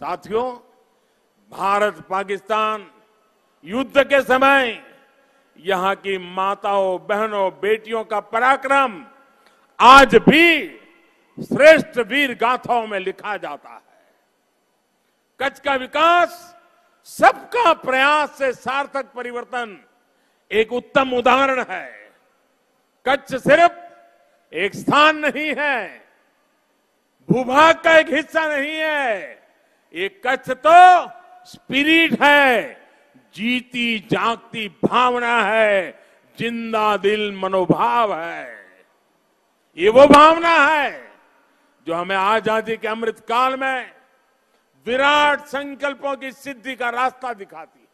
साथियों भारत पाकिस्तान युद्ध के समय यहां की माताओं बहनों बेटियों का पराक्रम आज भी श्रेष्ठ वीर गाथाओं में लिखा जाता है कच्छ का विकास सबका प्रयास से सार्थक परिवर्तन एक उत्तम उदाहरण है कच्छ सिर्फ एक स्थान नहीं है भूभाग का एक हिस्सा नहीं है ये कच्छ तो स्पिरिट है जीती जागती भावना है जिंदा दिल मनोभाव है ये वो भावना है जो हमें आजादी के अमृत काल में विराट संकल्पों की सिद्धि का रास्ता दिखाती है